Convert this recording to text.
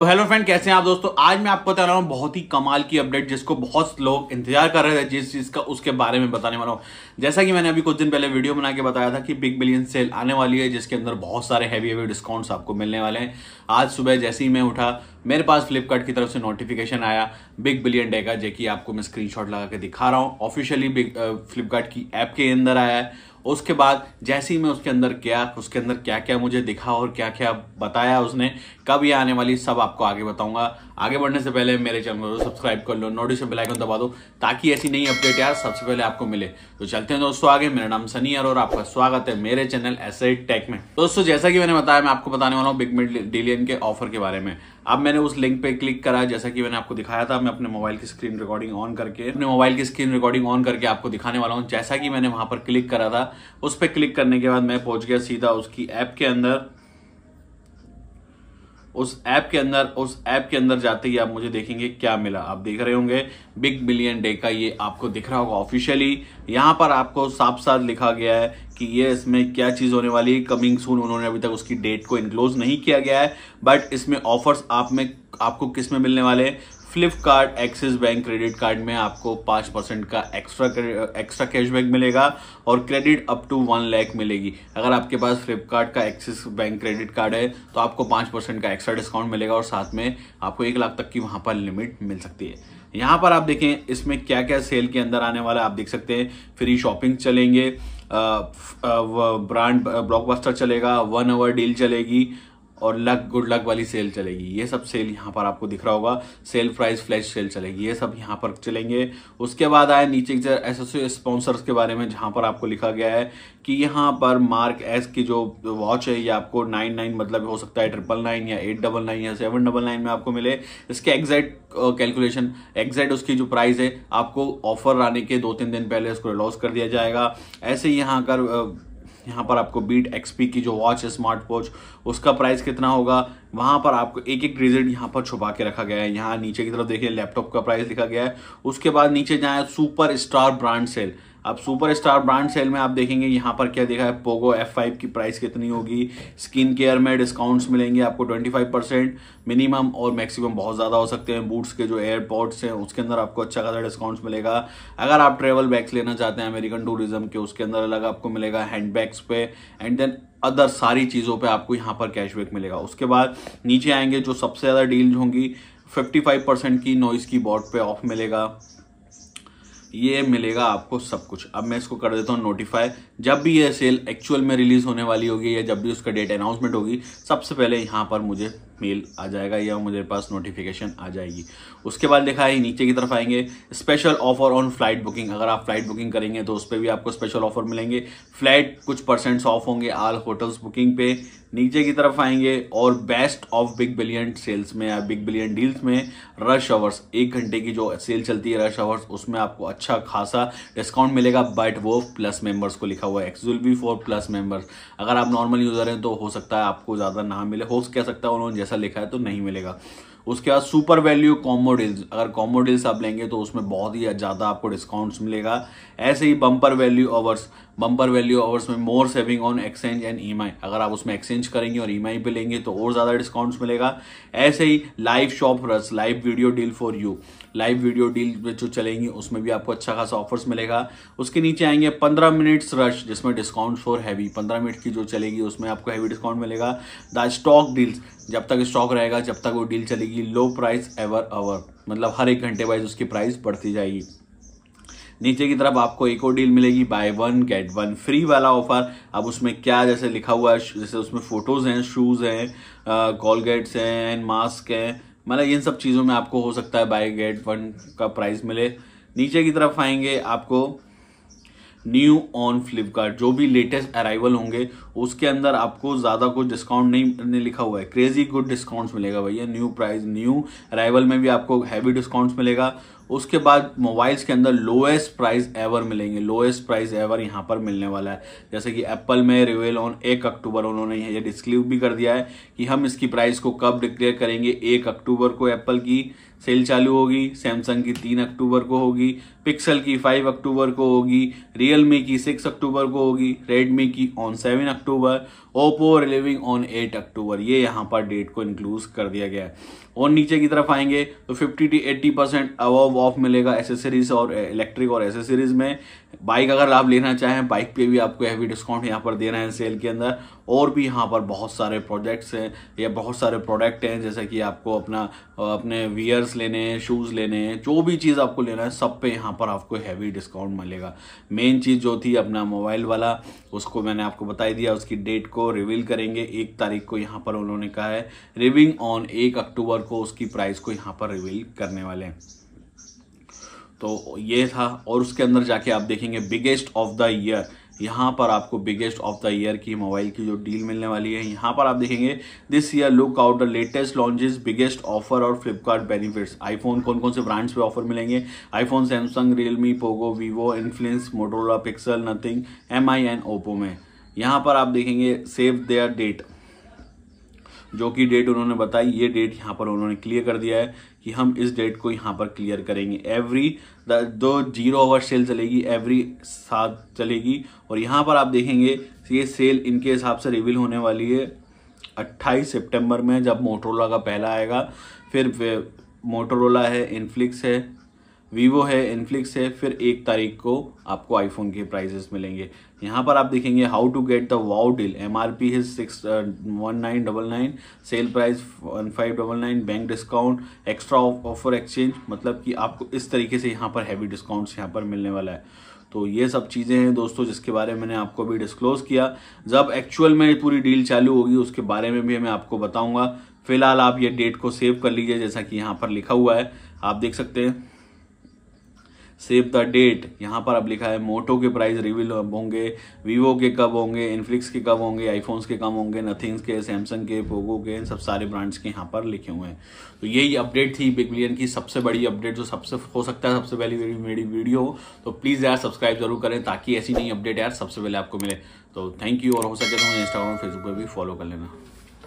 तो hello friend कैसे हैं आप दोस्तों आज मैं आपको बता रहा हूँ बहुत ही कमाल की अपडेट जिसको बहुत लोग इंतजार कर रहे थे जिस चीज का उसके बारे में बताने वाला हूँ जैसा कि मैंने अभी कुछ दिन पहले वीडियो बना के बताया था कि बिग बिलियन सेल आने वाली है जिसके अंदर बहुत सारे हैवी हैवी डिस्काउंट्स आपको मिलने वाले हैं आज सुबह जैसे ही मैं उठा मेरे पास फ्लिपकार्ट की तरफ से नोटिफिकेशन आया बिग बिलियन डे का जो कि आपको मैं स्क्रीनशॉट लगा के दिखा रहा हूँ ऑफिशियली बिग फ्लिपकार्ट की ऐप के अंदर आया है उसके बाद जैसे ही मैं उसके अंदर गया उसके अंदर क्या क्या मुझे दिखा और क्या क्या बताया उसने कब ये आने वाली सब आपको आगे बताऊंगा आगे बढ़ने से पहले मेरे चैनल को सब्सक्राइब कर लो नोटिफिकेशन बेल आइकन दबा दो ताकि ऐसी नई अपडेट यार सबसे पहले आपको मिले तो चलते हैं दोस्तों आगे मेरा नाम सनी और आपका स्वागत है मेरे चैनल एस टेक में दोस्तों जैसा कि मैंने बताया मैं आपको बताने वाला हूँ बिग मिड डीलियन के ऑफर के बारे में अब मैंने उस लिंक पे क्लिक करा जैसा कि मैंने आपको दिखाया था मैं अपने मोबाइल की स्क्रीन रिकॉर्डिंग ऑन करके अपने मोबाइल की स्क्रीन रिकॉर्डिंग ऑन करके आपको दिखाने वाला हूँ जैसा कि मैंने वहां पर क्लिक करा था उस पर क्लिक करने के बाद मैं पहुंच गया सीधा उसकी ऐप के अंदर उस ऐप के अंदर उस ऐप के अंदर जाते ही आप मुझे देखेंगे क्या मिला आप देख रहे होंगे बिग मिलियन डे का ये आपको दिख रहा होगा ऑफिशियली यहाँ पर आपको साफ साफ लिखा गया है कि ये इसमें क्या चीज़ होने वाली है कमिंग सून उन्होंने अभी तक उसकी डेट को इनक्लोज नहीं किया गया है बट इसमें ऑफर्स आप में आपको किस में मिलने वाले Flipkart Axis bank credit card में आपको पाँच परसेंट का एक्स्ट्रा एक्स्ट्रा कैशबैक मिलेगा और credit up to one lakh मिलेगी अगर आपके पास फ्लिपकार्ट का एक्सिस बैंक क्रेडिट कार्ड है तो आपको पाँच परसेंट का एक्स्ट्रा डिस्काउंट मिलेगा और साथ में आपको एक लाख तक की वहाँ पर लिमिट मिल सकती है यहाँ पर आप देखें इसमें क्या क्या सेल के अंदर आने वाला है आप देख सकते हैं फ्री शॉपिंग चलेंगे ब्रांड ब्लॉकबस्टर चलेगा वन आवर डील चलेगी और लक गुड लक वाली सेल चलेगी ये सब सेल यहाँ पर आपको दिख रहा होगा सेल प्राइस फ्लैश सेल चलेगी ये सब यहाँ पर चलेंगे उसके बाद आए नीचे एसोसिएट स्पॉन्सर्स के बारे में जहाँ पर आपको लिखा गया है कि यहाँ पर मार्क एस की जो वॉच है ये आपको नाइन नाइन मतलब हो सकता है ट्रिपल नाइन या एट डबल नाइन या सेवन डबल नाइन में आपको मिले इसके एग्जैक्ट कैलकुलेशन एग्जैक्ट उसकी जो प्राइस है आपको ऑफर आने के दो तीन दिन पहले उसको लॉस कर दिया जाएगा ऐसे ही यहाँ कर यहाँ पर आपको बीट एक्सपी की जो वॉच है स्मार्ट वॉच उसका प्राइस कितना होगा वहाँ पर आपको एक एक रिजल्ट यहाँ पर छुपा के रखा गया है यहाँ नीचे की तरफ देखिए लैपटॉप का प्राइस लिखा गया है उसके बाद नीचे जाए सुपर स्टार ब्रांड सेल अब सुपरस्टार ब्रांड सेल में आप देखेंगे यहाँ पर क्या देखा है पोगो F5 की प्राइस कितनी होगी स्किन केयर में डिस्काउंट्स मिलेंगे आपको 25 परसेंट मिनिमम और मैक्सिमम बहुत ज़्यादा हो सकते हैं बूट्स के जो एयरपोर्ट्स हैं उसके अंदर आपको अच्छा खासा डिस्काउंट्स मिलेगा अगर आप ट्रेवल बैग्स लेना चाहते हैं अमेरिकन टूरिज्म के उसके अंदर अलग आपको मिलेगा हैंड बैग्स पे एंड देन अदर सारी चीज़ों पर आपको यहाँ पर कैशबैक मिलेगा उसके बाद नीचे आएंगे जो सबसे ज़्यादा डील होंगी फिफ्टी परसेंट की नॉइस की बॉट पर ऑफ मिलेगा ये मिलेगा आपको सब कुछ अब मैं इसको कर देता हूँ नोटिफाई जब भी ये सेल एक्चुअल में रिलीज होने वाली होगी या जब भी उसका डेट अनाउंसमेंट होगी सबसे पहले यहाँ पर मुझे मेल आ जाएगा या मुझे पास नोटिफिकेशन आ जाएगी उसके बाद देखा है नीचे की तरफ आएंगे special offer on flight booking अगर आप फ्लाइट बुकिंग करेंगे तो उस पर भी आपको स्पेशल ऑफर मिलेंगे फ्लाइट कुछ परसेंट्स ऑफ होंगे आल होटल्स बुकिंग पे नीचे की तरफ आएंगे और best of big billion sales में या बिग बिलियन डील्स में रश आवर्स एक घंटे की जो सेल चलती है रश आवर्स उसमें आपको अच्छा खासा डिस्काउंट मिलेगा बट वो प्लस मेंबर्स को लिखा हुआ है एक्सुल फॉर प्लस मेंबर्स अगर आप नॉर्मल यूजर हैं तो हो सकता है आपको ज़्यादा ना मिले हो कह सकता है उन्होंने जैसा ऐसा लिखा है तो नहीं मिलेगा उसके बाद सुपर वैल्यू कॉमोडिल्स अगर कॉमोडिल्स आप लेंगे तो उसमें बहुत ही ज़्यादा आपको डिस्काउंट्स मिलेगा ऐसे ही bumper value hours bumper value hours में more saving on exchange and ई अगर आप उसमें एक्सचेंज करेंगे और ई पे लेंगे तो और ज़्यादा डिस्काउंट्स मिलेगा ऐसे ही लाइव शॉप रस live video deal for you live video deal जो चलेंगी उसमें भी आपको अच्छा खासा ऑफर्स मिलेगा उसके नीचे आएंगे पंद्रह मिनट्स रश जिसमें डिस्काउंट फॉर हैवी पंद्रह मिनट की जो चलेगी उसमें आपको हैवी डिस्काउंट मिलेगा द स्टॉक डील्स जब तक स्टॉक रहेगा जब तक वो डील चलेगी लो प्राइस एवर आवर मतलब हर एक घंटे वाइज उसकी प्राइस बढ़ती जाएगी नीचे की तरफ आपको एक और डील मिलेगी buy one get one free वाला ऑफर अब उसमें क्या जैसे लिखा हुआ है जैसे उसमें फोटोज हैं शूज हैं कॉलगेट्स हैं मास्क हैं मतलब इन सब चीज़ों में आपको हो सकता है बाय गेट वन का प्राइस मिले नीचे की तरफ आएंगे आपको न्यू ऑन फ्लिपकार्ट जो भी लेटेस्ट अराइवल होंगे उसके अंदर आपको ज़्यादा कुछ डिस्काउंट नहीं, नहीं लिखा हुआ है क्रेजी गुड डिस्काउंट्स मिलेगा भैया न्यू प्राइस न्यू अराइवल में भी आपको हैवी डिस्काउंट्स मिलेगा उसके बाद मोबाइल्स के अंदर लोएस्ट प्राइस एवर मिलेंगे लोएस्ट प्राइस एवर यहाँ पर मिलने वाला है जैसे कि एप्पल में रिवेल ऑन एक अक्टूबर उन्होंने ये डिस्क्लूव भी कर दिया है कि हम इसकी प्राइस को कब डिक्लेयर करेंगे एक अक्टूबर को एप्पल की सेल चालू होगी सैमसंग की तीन अक्टूबर को होगी पिक्सल की फाइव अक्टूबर को होगी रियलमी की सिक्स अक्टूबर को होगी रेडमी की on seven October October Oppo releasing on eight October ये यहाँ पर डेट को इंक्लूज कर दिया गया है और नीचे की तरफ आएंगे तो फिफ्टी टू एट्टी परसेंट अब ऑफ मिलेगा एसेसरीज और इलेक्ट्रिक और एसेसरीज में बाइक अगर आप लेना चाहें बाइक पे भी आपको हैवी डिस्काउंट यहाँ पर दे रहे हैं सेल के अंदर और भी यहाँ पर बहुत सारे प्रोजेक्ट्स हैं या बहुत सारे प्रोडक्ट हैं जैसे कि आपको अपना अपने वियर्स लेने हैं शूज़ लेने हैं जो भी चीज़ आपको लेना है सब पे यहाँ पर आपको हैवी डिस्काउंट मिलेगा मेन चीज़ जो थी अपना मोबाइल वाला उसको मैंने आपको बता दिया उसकी डेट को रिवील करेंगे एक तारीख को यहाँ पर उन्होंने कहा है रिविंग ऑन एक अक्टूबर को उसकी प्राइस को यहाँ पर रिवील करने वाले हैं तो ये था और उसके अंदर जाके आप देखेंगे बिगेस्ट ऑफ द ईयर यहाँ पर आपको बिगेस्ट ऑफ द ईयर की मोबाइल की जो डील मिलने वाली है यहाँ पर आप देखेंगे this year look out the latest launches biggest offer और फ्लिपकार्ट बेनिफिट्स आईफोन कौन कौन से ब्रांड्स पे ऑफर मिलेंगे iPhone Samsung Realme Poco Vivo Infinix Motorola Pixel Nothing M I and Oppo में यहाँ पर आप देखेंगे सेव देयर डेट जो कि डेट उन्होंने बताई ये डेट यहाँ पर उन्होंने क्लियर कर दिया है कि हम इस डेट को यहाँ पर क्लियर करेंगे एवरी दो जीरो ओवर सेल चलेगी एवरी सात चलेगी और यहाँ पर आप देखेंगे ये सेल इनके हिसाब से रिवील होने वाली है अट्ठाईस सितंबर में जब मोटरोला का पहला आएगा फिर मोटरोला है इन्फ्लिक्स है वीवो है इनफ्लिक्स है फिर एक तारीख को आपको आईफोन के प्राइजेस मिलेंगे यहाँ पर आप देखेंगे how to get the wow deal M R P is six one nine double nine sale price one five double nine bank discount extra offer exchange मतलब कि आपको इस तरीके से यहाँ पर हैवी डिस्काउंट्स यहाँ पर मिलने वाला है तो ये सब चीज़ें हैं दोस्तों जिसके बारे में मैंने आपको भी डिस्क्लोज किया जब एक्चुअल में पूरी डील चालू होगी उसके बारे में भी मैं आपको बताऊंगा फिलहाल आप ये डेट को सेव कर लीजिए जैसा कि यहाँ पर लिखा हुआ है आप देख सकते हैं सेव द डेट यहाँ पर अब लिखा है मोटो के प्राइस रिविल होंगे वीवो के कब होंगे इनफ्लिक्स के कब होंगे आईफोन्स के कब होंगे नथिंग्स के सैमसंग के पोगो के इन सब सारे ब्रांड्स के यहाँ पर लिखे हुए हैं तो यही अपडेट थी बिग बिलियन की सबसे बड़ी अपडेट जो सबसे हो सकता है सबसे पहली मेरी वीडियो तो प्लीज़ यार सब्सक्राइब जरूर करें ताकि ऐसी नई अपडेट यार सबसे पहले आपको मिले तो थैंक यू और हो सके तो मुझे इंस्टाग्राम फेसबुक पर भी फॉलो कर लेना